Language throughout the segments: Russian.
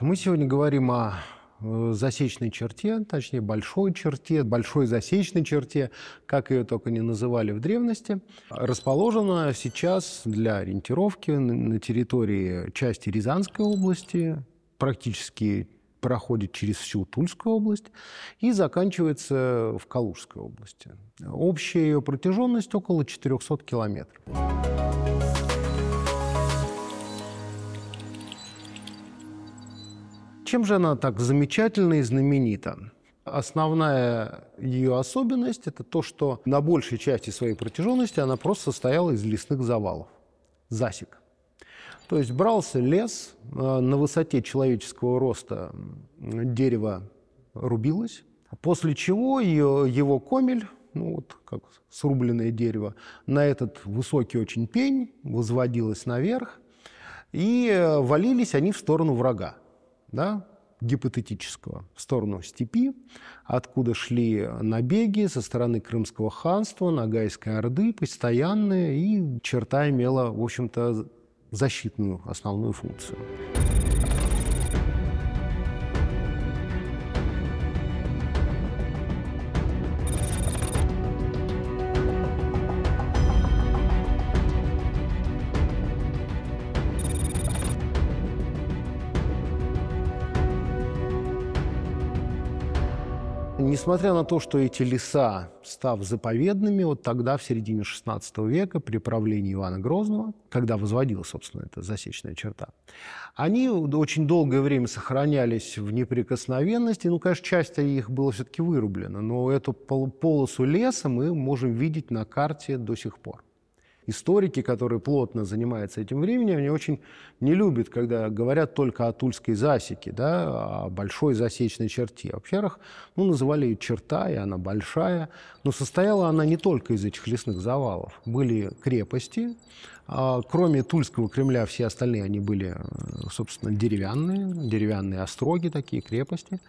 Мы сегодня говорим о э, засечной черте, точнее большой черте, большой засечной черте, как ее только не называли в древности, расположена сейчас для ориентировки на территории части Рязанской области, практически проходит через всю Тульскую область и заканчивается в Калужской области. Общая ее протяженность около 400 километров. Чем же она так замечательна и знаменита? Основная ее особенность – это то, что на большей части своей протяженности она просто состояла из лесных завалов, засек. То есть брался лес, э, на высоте человеческого роста дерево рубилось, после чего ее, его комель, ну вот как срубленное дерево, на этот высокий очень пень возводилось наверх, и э, валились они в сторону врага да, гипотетического в сторону степи, откуда шли набеги со стороны Крымского ханства, Ногайской Орды, постоянные, и черта имела, в общем-то, защитную основную функцию. несмотря на то, что эти леса, став заповедными, вот тогда, в середине XVI века, при правлении Ивана Грозного, когда возводилась, собственно, эта засечная черта, они очень долгое время сохранялись в неприкосновенности. Ну, конечно, часть их было все-таки вырублено, но эту полосу леса мы можем видеть на карте до сих пор историки, которые плотно занимаются этим временем, они очень не любят, когда говорят только о тульской засеке, да, о большой засечной черте. Вообще, ну, называли ее черта, и она большая, но состояла она не только из этих лесных завалов. Были крепости, а Кроме Тульского Кремля, все остальные они были, э, собственно, деревянные, деревянные остроги такие, крепости.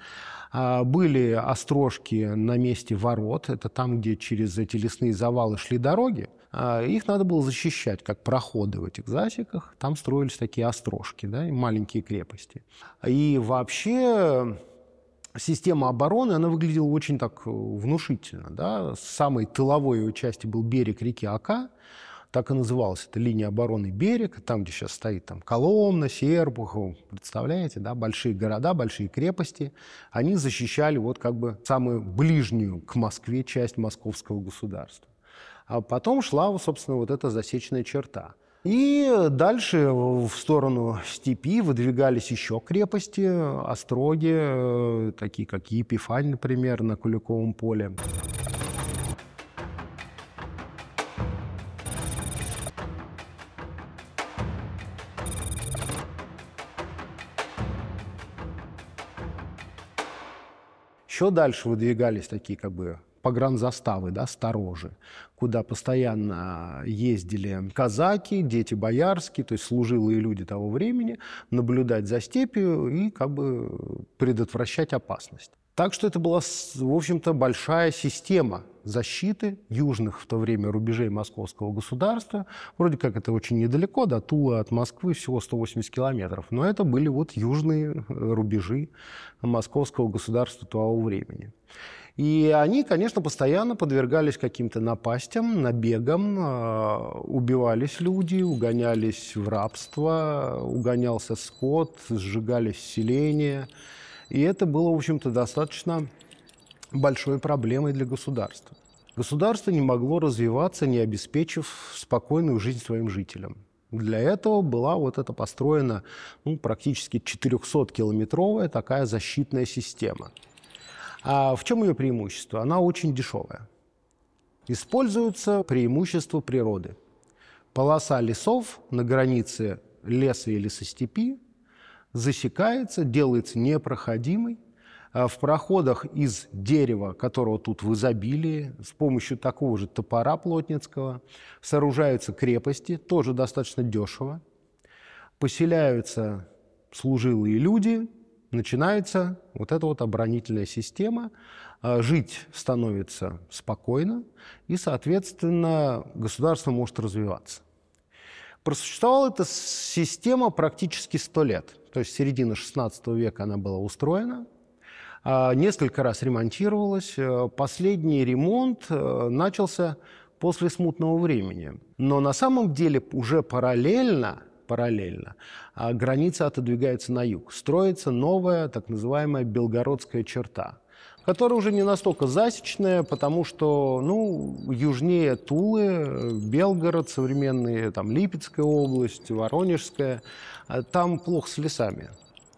А, были острожки на месте ворот, это там, где через эти лесные завалы шли дороги, а, их надо было защищать, как проходы в этих засеках. Там строились такие острожки, да, и маленькие крепости. И вообще э, система обороны, она выглядела очень так э, внушительно. Да? Самой тыловой ее части был берег реки Ака, так и называлась это линия обороны берег, там, где сейчас стоит там, Коломна, Серпухов, представляете, да, большие города, большие крепости, они защищали вот как бы самую ближнюю к Москве часть московского государства. А потом шла, собственно, вот эта засечная черта. И дальше в сторону степи выдвигались еще крепости, остроги, э, такие как Епифань, например, на Куликовом поле. Еще дальше выдвигались такие как бы погранзаставы, да, сторожи, куда постоянно ездили казаки, дети боярские, то есть служилые люди того времени, наблюдать за степью и как бы предотвращать опасность. Так что это была, в общем-то, большая система защиты южных в то время рубежей московского государства. Вроде как это очень недалеко, до Тула от Москвы всего 180 километров. Но это были вот южные рубежи московского государства того времени. И они, конечно, постоянно подвергались каким-то напастям, набегам, э, убивались люди, угонялись в рабство, угонялся скот, сжигались селения. И это было, в общем-то, достаточно большой проблемой для государства. Государство не могло развиваться, не обеспечив спокойную жизнь своим жителям. Для этого была вот эта построена ну, практически 400-километровая такая защитная система – а в чем ее преимущество? Она очень дешевая. Используются преимущества природы. Полоса лесов на границе леса и лесостепи засекается, делается непроходимой. А в проходах из дерева, которого тут в изобилии, с помощью такого же топора плотницкого, сооружаются крепости, тоже достаточно дешево. Поселяются служилые люди, начинается вот эта вот оборонительная система. А, жить становится спокойно, и, соответственно, государство может развиваться. Просуществовала эта система практически 100 лет. То есть середина XVI века она была устроена, а, несколько раз ремонтировалась. А, последний ремонт начался после смутного времени. Но на самом деле уже параллельно параллельно. А граница отодвигается на юг. Строится новая так называемая Белгородская черта которая уже не настолько засечная, потому что, ну, южнее Тулы, Белгород, современные, там, Липецкая область, Воронежская, а там плохо с лесами.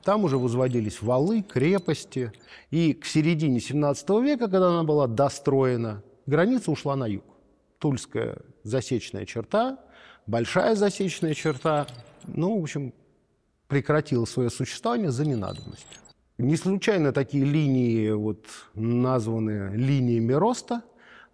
Там уже возводились валы, крепости. И к середине 17 века, когда она была достроена, граница ушла на юг. Тульская засечная черта большая засечная черта, ну, в общем, прекратила свое существование за ненадобностью. Не случайно такие линии вот, названы линиями роста,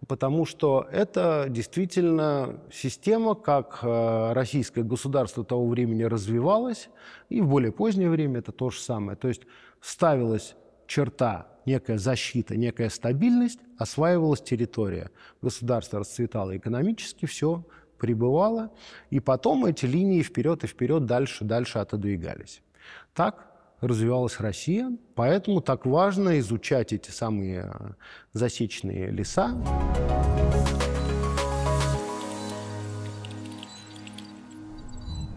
потому что это действительно система, как э, российское государство того времени развивалось, и в более позднее время это то же самое. То есть ставилась черта, некая защита, некая стабильность, осваивалась территория. Государство расцветало экономически, все пребывала, и потом эти линии вперед и вперед дальше, дальше отодвигались. Так развивалась Россия, поэтому так важно изучать эти самые а, засечные леса.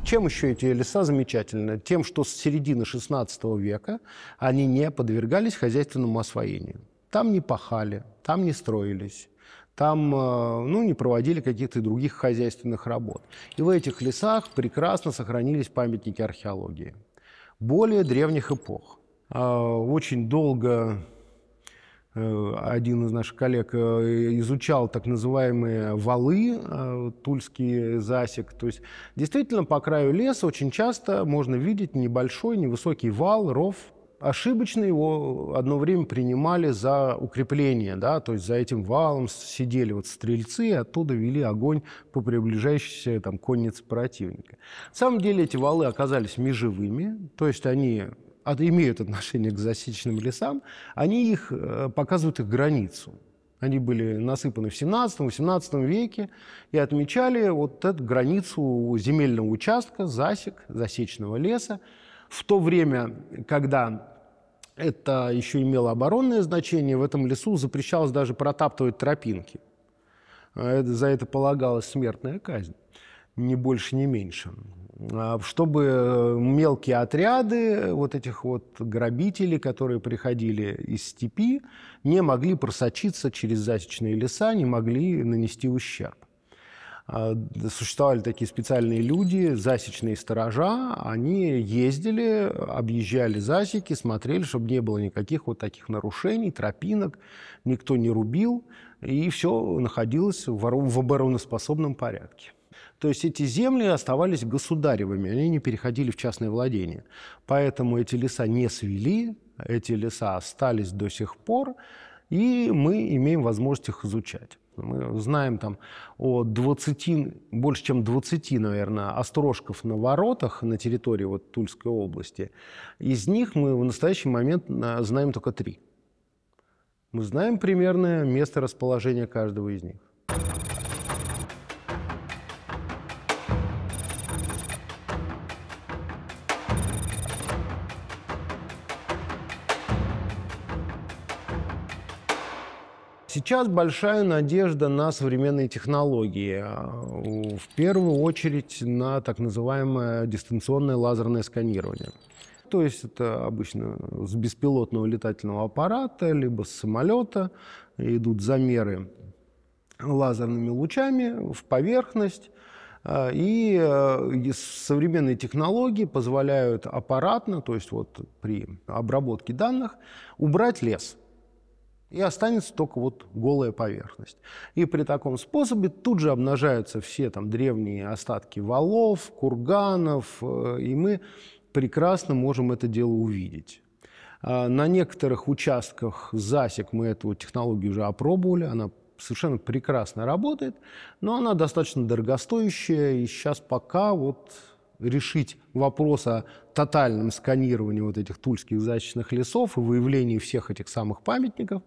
Чем еще эти леса замечательны? Тем, что с середины XVI века они не подвергались хозяйственному освоению. Там не пахали, там не строились, там э, ну, не проводили каких-то других хозяйственных работ. И в этих лесах прекрасно сохранились памятники археологии более древних эпох. Э, очень долго э, один из наших коллег изучал так называемые валы, тульский засек. То есть действительно по краю леса очень часто можно видеть небольшой, невысокий вал, ров, ошибочно его одно время принимали за укрепление, да, то есть за этим валом сидели вот стрельцы и оттуда вели огонь по приближающейся там коннице противника. На самом деле эти валы оказались межевыми, то есть они от, имеют отношение к засеченным лесам, они их э, показывают их границу. Они были насыпаны в 17-18 веке и отмечали вот эту границу земельного участка, засек, засечного леса. В то время, когда это еще имело оборонное значение, в этом лесу запрещалось даже протаптывать тропинки. Э, за это полагалась смертная казнь, ни больше, ни меньше. А, чтобы э, мелкие отряды э, вот этих вот грабителей, которые приходили из степи, не могли просочиться через засечные леса, не могли нанести ущерб. А, существовали такие специальные люди, засечные сторожа, они ездили, объезжали засеки, смотрели, чтобы не было никаких вот таких нарушений, тропинок, никто не рубил, и все находилось в обороноспособном порядке. То есть эти земли оставались государевыми, они не переходили в частное владение. Поэтому эти леса не свели, эти леса остались до сих пор, и мы имеем возможность их изучать. Мы знаем там о 20, больше чем 20, наверное, острожков на воротах на территории вот Тульской области. Из них мы в настоящий момент а, знаем только три. Мы знаем примерное место расположения каждого из них. Сейчас большая надежда на современные технологии. А, в первую очередь на так называемое дистанционное лазерное сканирование. То есть это обычно с беспилотного летательного аппарата, либо с самолета идут замеры лазерными лучами в поверхность. А, э, и современные технологии позволяют аппаратно, то есть вот при обработке данных, убрать лес – и останется только вот голая поверхность. И при таком способе тут же обнажаются все там древние остатки валов, курганов, э, и мы прекрасно можем это дело увидеть. А, на некоторых участках засек мы эту технологию уже опробовали, она совершенно прекрасно работает, но она достаточно дорогостоящая, и сейчас пока вот решить вопрос о тотальном сканировании вот этих тульских зачечных лесов и выявлении всех этих самых памятников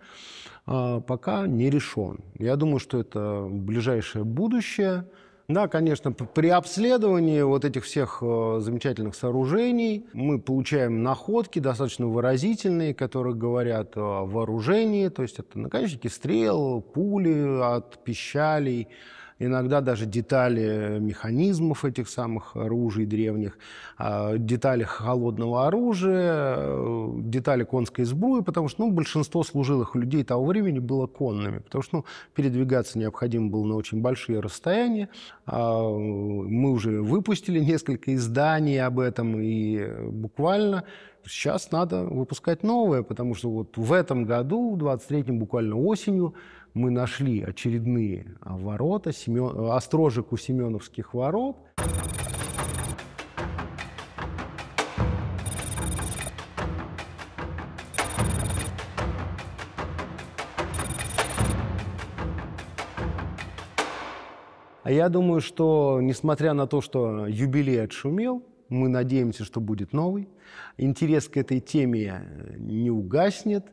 а, пока не решен. Я думаю, что это ближайшее будущее. Да, конечно, при обследовании вот этих всех э, замечательных сооружений мы получаем находки достаточно выразительные, которые говорят о вооружении, то есть это наконечники стрел, пули от пищалей, иногда даже детали механизмов этих самых оружий древних, а, детали холодного оружия, э, детали конской сбруи, потому что ну, большинство служилых людей того времени было конными, потому что ну, передвигаться необходимо было на очень большие расстояния. А, мы уже выпустили несколько изданий об этом, и буквально сейчас надо выпускать новое, потому что вот в этом году, в 23-м, буквально осенью, мы нашли очередные а, ворота, Семен... острожек у Семеновских ворот. А я думаю, что, несмотря на то, что юбилей отшумел, мы надеемся, что будет новый. Интерес к этой теме э, не угаснет.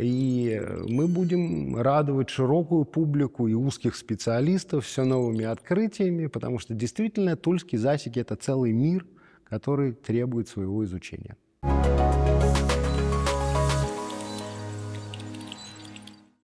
И э, мы будем радовать широкую публику и узких специалистов все новыми открытиями, потому что действительно тульские засеки – это целый мир, который требует своего изучения.